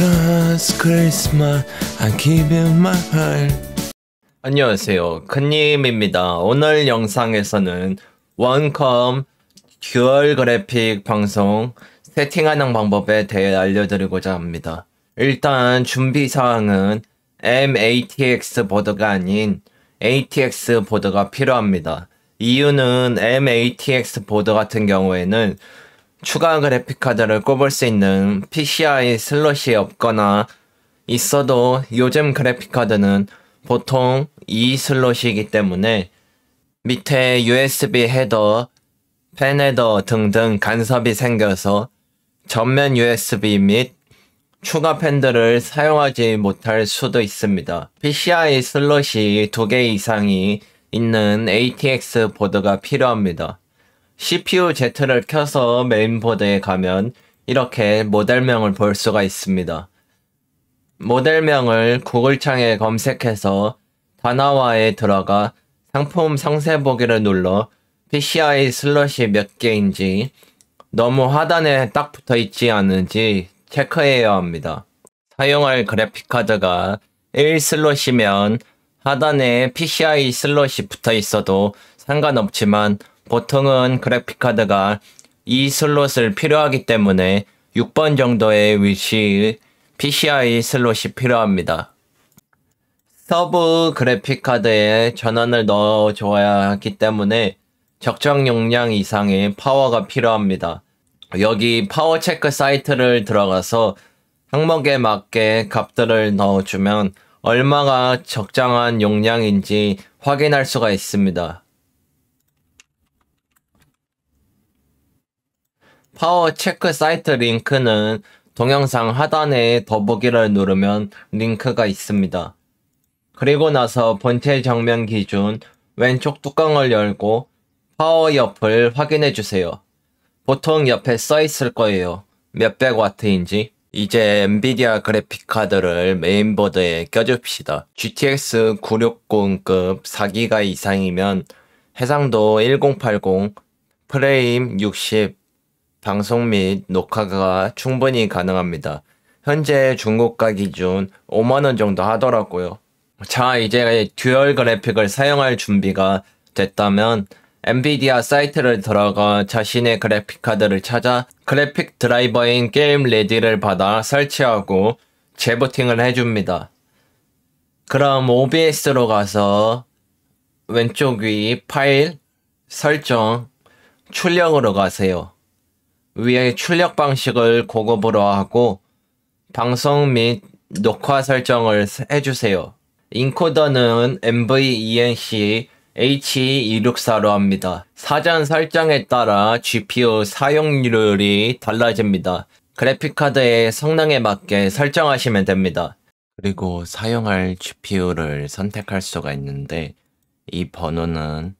Last Christmas I give you my heart 안녕하세요 큰님입니다 오늘 영상에서는 원컴 듀얼 그래픽 방송 세팅하는 방법에 대해 알려드리고자 합니다 일단 준비사항은 MATX 보드가 아닌 ATX 보드가 필요합니다 이유는 MATX 보드 같은 경우에는 추가 그래픽 카드를 꼽을 수 있는 PCI 슬롯이 없거나 있어도 요즘 그래픽 카드는 보통 2 슬롯이기 때문에 밑에 USB 헤더, 펜 헤더 등등 간섭이 생겨서 전면 USB 및 추가 팬들을 사용하지 못할 수도 있습니다. PCI 슬롯이 2개 이상이 있는 ATX 보드가 필요합니다. CPU Z를 켜서 메인보드에 가면 이렇게 모델명을 볼 수가 있습니다. 모델명을 구글창에 검색해서 단화와에 들어가 상품 상세 보기를 눌러 PCI 슬롯이 몇 개인지 너무 하단에 딱 붙어 있지 않은지 체크해야 합니다. 사용할 그래픽카드가 1슬롯이면 하단에 PCI 슬롯이 붙어 있어도 상관없지만 보통은 그래픽카드가 이 슬롯을 필요하기 때문에 6번 정도의 위치의 PCI 슬롯이 필요합니다. 서브 그래픽카드에 전원을 넣어줘야 하기 때문에 적정 용량 이상의 파워가 필요합니다. 여기 파워 체크 사이트를 들어가서 항목에 맞게 값들을 넣어주면 얼마가 적정한 용량인지 확인할 수가 있습니다. 파워 체크 사이트 링크는 동영상 하단에 더보기를 누르면 링크가 있습니다. 그리고 나서 본체 정면 기준 왼쪽 뚜껑을 열고 파워 옆을 확인해 주세요. 보통 옆에 써 있을 거예요. 몇백 와트인지. 이제 엔비디아 그래픽 카드를 메인보드에 껴줍시다. GTX 960급 4기가 이상이면 해상도 1080 프레임 60 방송 및 녹화가 충분히 가능합니다. 현재 중고가 기준 5만원 정도 하더라고요. 자, 이제 듀얼 그래픽을 사용할 준비가 됐다면 엔비디아 사이트를 들어가 자신의 그래픽 카드를 찾아 그래픽 드라이버인 게임 레디를 받아 설치하고 재부팅을 해줍니다. 그럼 OBS로 가서 왼쪽 위 파일 설정 출력으로 가세요. 위의 출력 방식을 고급으로 하고 방송 및 녹화 설정을 해주세요. 인코더는 MVENC H264로 e 합니다. 사전 설정에 따라 GPU 사용률이 달라집니다. 그래픽카드의 성능에 맞게 설정하시면 됩니다. 그리고 사용할 GPU를 선택할 수가 있는데 이 번호는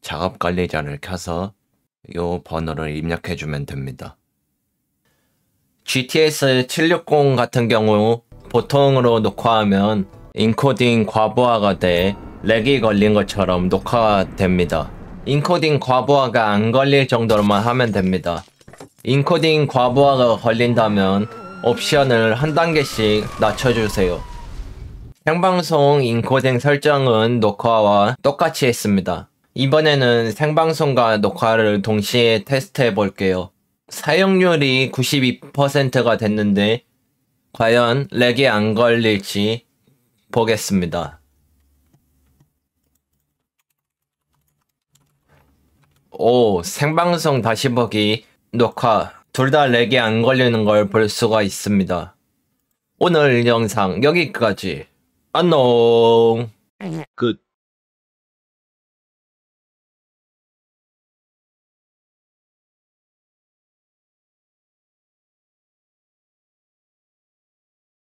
작업 관리자를 켜서 이 번호를 입력해 주면 됩니다. GTS 760 같은 경우 보통으로 녹화하면 인코딩 과부하가 돼 렉이 걸린 것처럼 녹화됩니다. 인코딩 과부하가 안 걸릴 정도로만 하면 됩니다. 인코딩 과부하가 걸린다면 옵션을 한 단계씩 낮춰주세요. 생방송 인코딩 설정은 녹화와 똑같이 했습니다. 이번에는 생방송과 녹화를 동시에 테스트해 볼게요. 사용률이 92%가 됐는데 과연 렉이 안 걸릴지 보겠습니다. 오, 생방송 다시 보기, 녹화, 둘 다 렉이 안 걸리는 걸 볼 수가 있습니다. 오늘 영상 여기까지. 안녕. 끝.